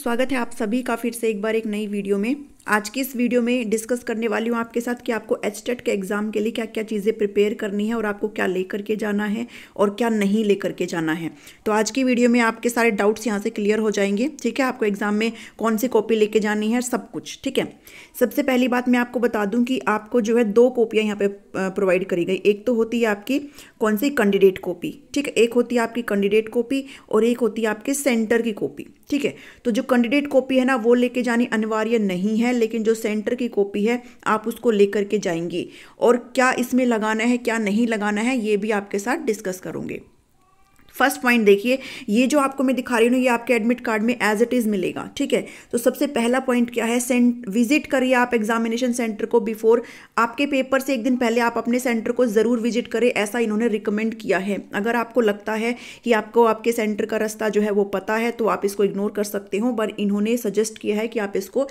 स्वागत है आप सभी का फिर से एक बार एक नई वीडियो में आज की इस वीडियो में डिस्कस करने वाली हूँ आपके साथ कि आपको एच के एग्ज़ाम के लिए क्या क्या चीज़ें प्रिपेयर करनी है और आपको क्या लेकर के जाना है और क्या नहीं लेकर के जाना है तो आज की वीडियो में आपके सारे डाउट्स यहाँ से क्लियर हो जाएंगे ठीक है आपको एग्ज़ाम में कौन सी कॉपी लेके जानी है सब कुछ ठीक है सबसे पहली बात मैं आपको बता दूँ कि आपको जो है दो कॉपियाँ यहाँ पर प्रोवाइड करी गई एक तो होती है आपकी कौन सी कैंडिडेट कॉपी ठीक है एक होती है आपकी कैंडिडेट कॉपी और एक होती है आपके सेंटर की कॉपी ठीक है तो जो कैंडिडेट कॉपी है ना वो लेके जानी अनिवार्य नहीं है लेकिन जो सेंटर की कॉपी है आप उसको लेकर के जाएंगी और क्या इसमें लगाना है क्या नहीं लगाना है ये भी आपके साथ डिस्कस करूँगी फर्स्ट पॉइंट देखिए ये जो आपको मैं दिखा रही हूँ ये आपके एडमिट कार्ड में एज इट इज़ मिलेगा ठीक है तो सबसे पहला पॉइंट क्या है सेंट विजिट करिए आप एग्जामिनेशन सेंटर को बिफोर आपके पेपर से एक दिन पहले आप अपने सेंटर को ज़रूर विजिट करें ऐसा इन्होंने रिकमेंड किया है अगर आपको लगता है कि आपको आपके सेंटर का रास्ता जो है वो पता है तो आप इसको इग्नोर कर सकते हो पर इन्होंने सजेस्ट किया है कि आप इसको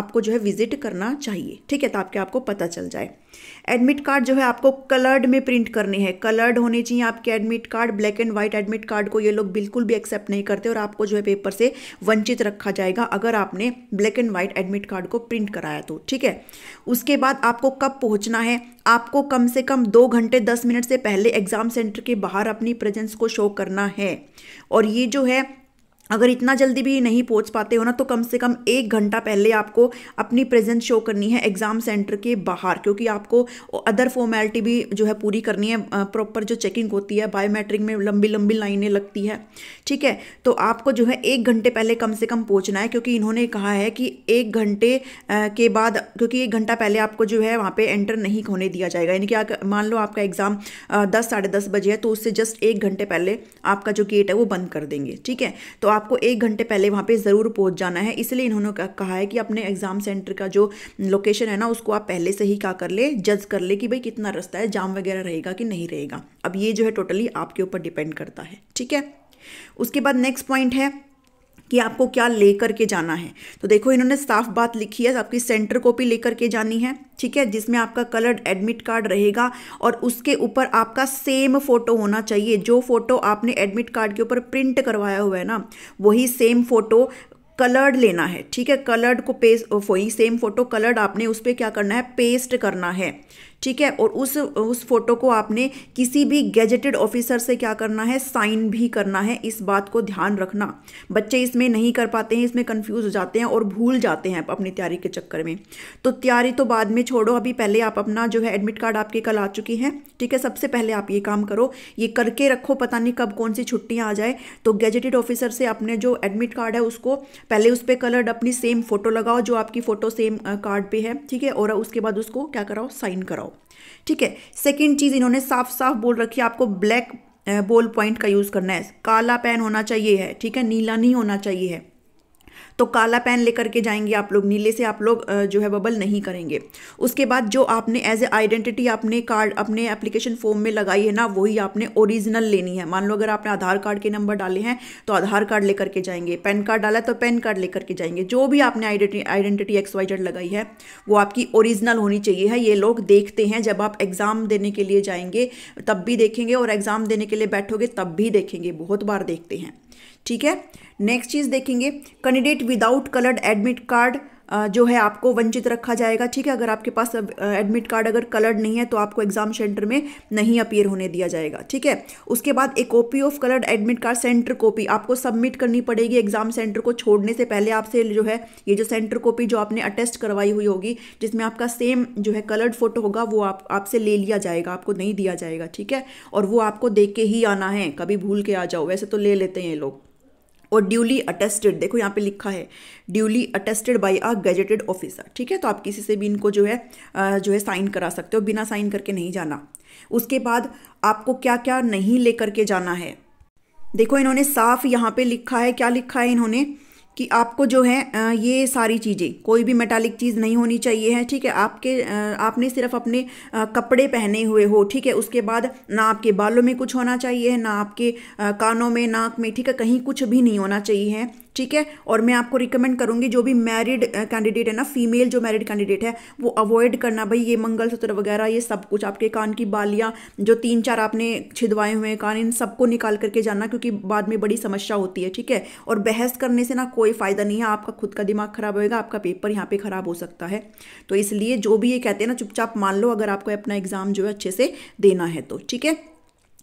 आपको जो है विजिट करना चाहिए ठीक है तो आपके आपको पता चल जाए एडमिट कार्ड जो है आपको कलर्ड में प्रिंट करने हैं कलर्ड होने चाहिए आपके admit card black and white admit card को ये लोग बिल्कुल भी एक्सेप्ट नहीं करते और आपको जो है पेपर से वंचित रखा जाएगा अगर आपने black and white admit card को प्रिंट कराया तो ठीक है उसके बाद आपको कब पहुंचना है आपको कम से कम दो घंटे दस मिनट से पहले एग्जाम सेंटर के बाहर अपनी प्रेजेंस को शो करना है और ये जो है अगर इतना जल्दी भी नहीं पहुंच पाते हो ना तो कम से कम एक घंटा पहले आपको अपनी प्रेजेंस शो करनी है एग्ज़ाम सेंटर के बाहर क्योंकि आपको अदर फॉर्मेलिटी भी जो है पूरी करनी है प्रॉपर जो चेकिंग होती है बायोमेट्रिक में लंबी लंबी लाइनें लगती है ठीक है तो आपको जो है एक घंटे पहले कम से कम पहुँचना है क्योंकि इन्होंने कहा है कि एक घंटे के बाद क्योंकि एक घंटा पहले आपको जो है वहाँ पर एंटर नहीं होने दिया जाएगा यानी कि मान लो आपका एग्ज़ाम दस साढ़े दस बजे है तो उससे जस्ट एक घंटे पहले आपका जो गेट है वो बंद कर देंगे ठीक है तो आपको एक घंटे पहले वहाँ पे ज़रूर पहुँच जाना है इसलिए इन्होंने कहा है कि अपने एग्ज़ाम सेंटर का जो लोकेशन है ना उसको आप पहले से ही क्या कर ले जज कर ले कि भाई कितना रास्ता है जाम वगैरह रहेगा कि नहीं रहेगा अब ये जो है टोटली आपके ऊपर डिपेंड करता है ठीक है उसके बाद नेक्स्ट पॉइंट है कि आपको क्या लेकर के जाना है तो देखो इन्होंने साफ बात लिखी है आपकी सेंटर कॉपी लेकर के जानी है ठीक है जिसमें आपका कलर्ड एडमिट कार्ड रहेगा और उसके ऊपर आपका सेम फोटो होना चाहिए जो फोटो आपने एडमिट कार्ड के ऊपर प्रिंट करवाया हुआ है ना वही सेम फोटो कलर्ड लेना है ठीक है कलर्ड को पेस्ट वही सेम फोटो कलर्ड आपने उस पर क्या करना है पेस्ट करना है ठीक है और उस उस फोटो को आपने किसी भी गैजेटेड ऑफिसर से क्या करना है साइन भी करना है इस बात को ध्यान रखना बच्चे इसमें नहीं कर पाते हैं इसमें कन्फ्यूज़ हो जाते हैं और भूल जाते हैं अपनी तैयारी के चक्कर में तो तैयारी तो बाद में छोड़ो अभी पहले आप अपना जो है एडमिट कार्ड आपके कल आ चुकी है ठीक है सबसे पहले आप ये काम करो ये करके रखो पता नहीं कब कौन सी छुट्टियाँ आ जाए तो गैजेटेड ऑफिसर से अपने जो एडमिट कार्ड है उसको पहले उस पर कलर्ड अपनी सेम फ़ोटो लगाओ जो आपकी फ़ोटो सेम कार्ड पे है ठीक है और उसके बाद उसको क्या कराओ साइन कराओ ठीक है सेकेंड चीज़ इन्होंने साफ साफ बोल रखी है आपको ब्लैक बोल पॉइंट का यूज़ करना है काला पेन होना चाहिए है ठीक है नीला नहीं होना चाहिए है तो काला पेन लेकर के जाएंगे आप लोग नीले से आप लोग जो है बबल नहीं करेंगे उसके बाद जो आपने एज ए आइडेंटिटी आपने कार्ड अपने एप्लीकेशन फॉर्म में लगाई है ना वही आपने ओरिजिनल लेनी है मान लो अगर आपने आधार कार्ड के नंबर डाले हैं तो आधार कार्ड लेकर के जाएंगे पैन कार्ड डाला तो पैन कार्ड लेकर के जाएंगे जो भी आपने identity X Y Z X Y Z लगाई है वो आपकी ओरिजिनल होनी चाहिए है ये लोग देखते हैं जब आप एग्ज़ाम देने के लिए जाएंगे तब भी देखेंगे और एग्ज़ाम देने के लिए बैठोगे तब भी देखेंगे बहुत बार देखते हैं ठीक है नेक्स्ट चीज़ देखेंगे candidate without coloured admit card जो है आपको वंचित रखा जाएगा ठीक है अगर आपके पास एडमिट कार्ड अगर कलर्ड नहीं है तो आपको एग्जाम सेंटर में नहीं अपीयर होने दिया जाएगा ठीक है उसके बाद एक copy of coloured admit card centre copy आपको सबमिट करनी पड़ेगी एग्जाम सेंटर को छोड़ने से पहले आपसे जो है ये जो सेंटर कॉपी जो आपने अटेस्ट करवाई हुई होगी जिसमें आपका सेम जो है कलर्ड फोटो होगा वो आप आपसे ले लिया जाएगा आपको नहीं दिया जाएगा ठीक है और वो आपको देख के ही आना है कभी भूल के आ जाओ वैसे तो ले लेते हैं ये लोग और ड्यूली अटेस्टेड देखो यहाँ पे लिखा है duly attested by a gazetted officer ठीक है तो आप किसी से भी इनको जो है जो है साइन करा सकते हो बिना साइन करके नहीं जाना उसके बाद आपको क्या क्या नहीं लेकर के जाना है देखो इन्होंने साफ यहाँ पे लिखा है क्या लिखा है इन्होंने कि आपको जो है ये सारी चीज़ें कोई भी मेटालिक चीज़ नहीं होनी चाहिए है ठीक है आपके आपने सिर्फ अपने कपड़े पहने हुए हो ठीक है उसके बाद ना आपके बालों में कुछ होना चाहिए ना आपके कानों में नाक में ठीक है कहीं कुछ भी नहीं होना चाहिए ठीक है और मैं आपको रिकमेंड करूँगी जो भी मैरिड कैंडिडेट है ना फीमेल जो मैरिड कैंडिडेट है वो अवॉइड करना भाई ये मंगलसूत्र वगैरह ये सब कुछ आपके कान की बालियाँ जो तीन चार आपने छिदवाए हुए हैं कान इन सबको निकाल करके जाना क्योंकि बाद में बड़ी समस्या होती है ठीक है और बहस करने से ना कोई फ़ायदा नहीं है आपका खुद का दिमाग खराब होएगा आपका पेपर यहाँ पे ख़राब हो सकता है तो इसलिए जो भी ये कहते हैं ना चुपचाप मान लो अगर आपको अपना एग्ज़ाम जो है अच्छे से देना है तो ठीक है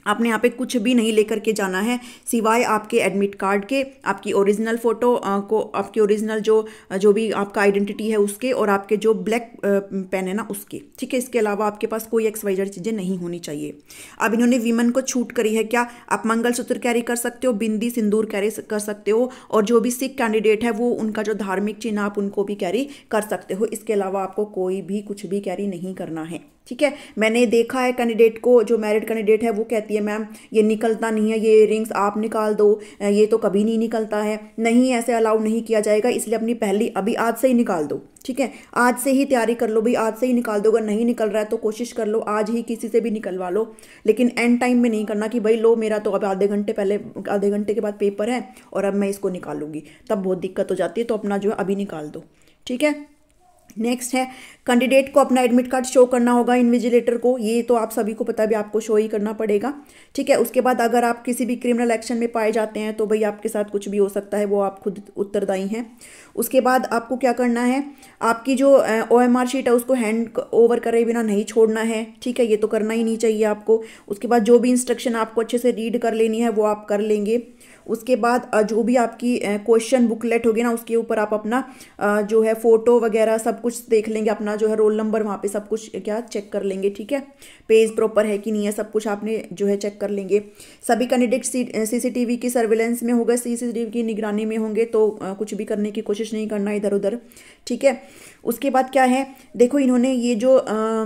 आपने यहाँ पे कुछ भी नहीं लेकर के जाना है सिवाय आपके एडमिट कार्ड के आपकी ओरिजिनल फ़ोटो को आपके ओरिजिनल जो जो भी आपका आइडेंटिटी है उसके और आपके जो ब्लैक पेन है ना उसके ठीक है इसके अलावा आपके पास कोई एक्स वाइजर चीज़ें नहीं होनी चाहिए अब इन्होंने वीमन को छूट करी है क्या आप मंगलसूत्र कैरी कर सकते हो बिंदी सिंदूर कैरी कर सकते हो और जो भी सिख कैंडिडेट है वो उनका जो धार्मिक चिन्ह आप उनको भी कैरी कर सकते हो इसके अलावा आपको कोई भी कुछ भी कैरी नहीं करना है ठीक है मैंने देखा है कैंडिडेट को जो मैरिड कैंडिडेट है वो कहती है मैम ये निकलता नहीं है ये रिंग्स आप निकाल दो ये तो कभी नहीं निकलता है नहीं ऐसे अलाउ नहीं किया जाएगा इसलिए अपनी पहली अभी आज से ही निकाल दो ठीक है आज से ही तैयारी कर लो भाई आज से ही निकाल दो अगर नहीं निकल रहा है तो कोशिश कर लो आज ही किसी से भी निकलवा लो लेकिन एंड टाइम में नहीं करना कि भाई लो मेरा तो अब आधे घंटे पहले आधे घंटे के बाद पेपर है और अब मैं इसको निकालूंगी तब बहुत दिक्कत हो जाती है तो अपना जो है अभी निकाल दो ठीक है नेक्स्ट है कैंडिडेट को अपना एडमिट कार्ड शो करना होगा इन्विजिलेटर को ये तो आप सभी को पता भी आपको शो ही करना पड़ेगा ठीक है उसके बाद अगर आप किसी भी क्रिमिनल एक्शन में पाए जाते हैं तो भाई आपके साथ कुछ भी हो सकता है वो आप खुद उत्तरदायी हैं उसके बाद आपको क्या करना है आपकी जो ओ एम आर शीट है उसको हैंड ओवर करे बिना नहीं छोड़ना है ठीक है ये तो करना ही नहीं चाहिए आपको उसके बाद जो भी इंस्ट्रक्शन आपको अच्छे से रीड कर लेनी है वो आप कर लेंगे उसके बाद जो भी आपकी क्वेश्चन बुकलेट होगी ना उसके ऊपर आप अपना जो है फ़ोटो वगैरह सब कुछ देख लेंगे अपना जो है रोल नंबर वहाँ पे सब कुछ क्या चेक कर लेंगे ठीक है पेज प्रॉपर है कि नहीं है सब कुछ आपने जो है चेक कर लेंगे सभी कैंडिडेट वी की सर्विलेंस में होगा वी की निगरानी में होंगे तो कुछ भी करने की कोशिश नहीं करना इधर उधर ठीक है उसके बाद क्या है देखो इन्होंने ये जो आ,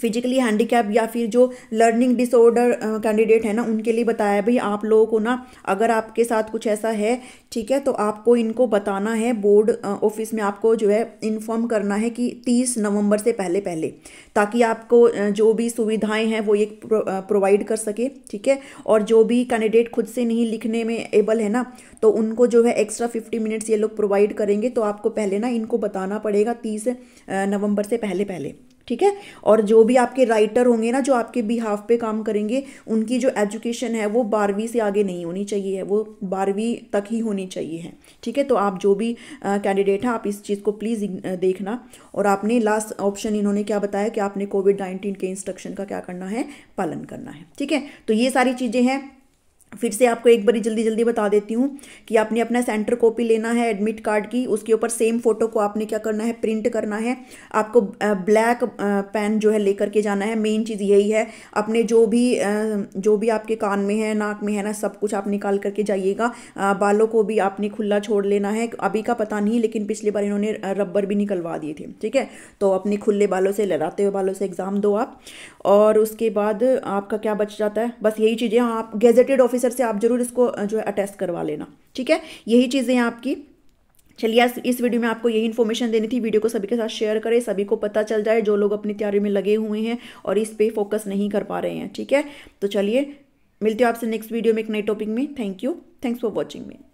फिजिकली हैंडीकैप या फिर जो लर्निंग डिसऑर्डर कैंडिडेट है ना उनके लिए बताया भाई आप लोगों को ना अगर आपके साथ कुछ ऐसा है ठीक है तो आपको इनको बताना है बोर्ड ऑफिस में आपको जो है इन्फॉर्म करना है कि तीस नवंबर से पहले पहले ताकि आपको जो भी सुविधाएं हैं वो ये प्रोवाइड कर सके ठीक है और जो भी कैंडिडेट खुद से नहीं लिखने में एबल है ना तो उनको जो है एक्स्ट्रा फिफ्टी मिनट्स ये लोग प्रोवाइड करेंगे तो आपको पहले ना इनको बताना पड़ेगा तीस नवम्बर से पहले पहले ठीक है और जो भी आपके राइटर होंगे ना जो आपके बिहाफ पे काम करेंगे उनकी जो एजुकेशन है वो बारहवीं से आगे नहीं होनी चाहिए है वो बारहवीं तक ही होनी चाहिए है ठीक है तो आप जो भी कैंडिडेट हैं आप इस चीज़ को प्लीज़ देखना और आपने लास्ट ऑप्शन इन्होंने क्या बताया कि आपने कोविड नाइन्टीन के इंस्ट्रक्शन का क्या करना है पालन करना है ठीक है तो ये सारी चीज़ें हैं फिर से आपको एक बारी जल्दी जल्दी बता देती हूँ कि आपने अपना सेंटर कॉपी लेना है एडमिट कार्ड की उसके ऊपर सेम फोटो को आपने क्या करना है प्रिंट करना है आपको ब्लैक पेन जो है लेकर के जाना है मेन चीज़ यही है अपने जो भी जो भी आपके कान में है नाक में है ना सब कुछ आप निकाल करके जाइएगा बालों को भी आपने खुला छोड़ लेना है अभी का पता नहीं लेकिन पिछली बार इन्होंने रबर भी निकलवा दिए थे ठीक है तो अपने खुले बालों से लहराते हुए बालों से एग्ज़ाम दो आप और उसके बाद आपका क्या बच जाता है बस यही चीज़ें हाँ आप गेजेटेड ऑफिस ऑफिसर से आप जरूर इसको जो है अटेस्ट करवा लेना ठीक है यही चीज़ें आपकी चलिए इस वीडियो में आपको यही इन्फॉर्मेशन देनी थी वीडियो को सभी के साथ शेयर करें सभी को पता चल जाए जो लोग अपनी तैयारी में लगे हुए हैं और इस पर फोकस नहीं कर पा रहे हैं ठीक है तो चलिए मिलते हो आपसे नेक्स्ट वीडियो में एक नए टॉपिक में thank you thanks for watching me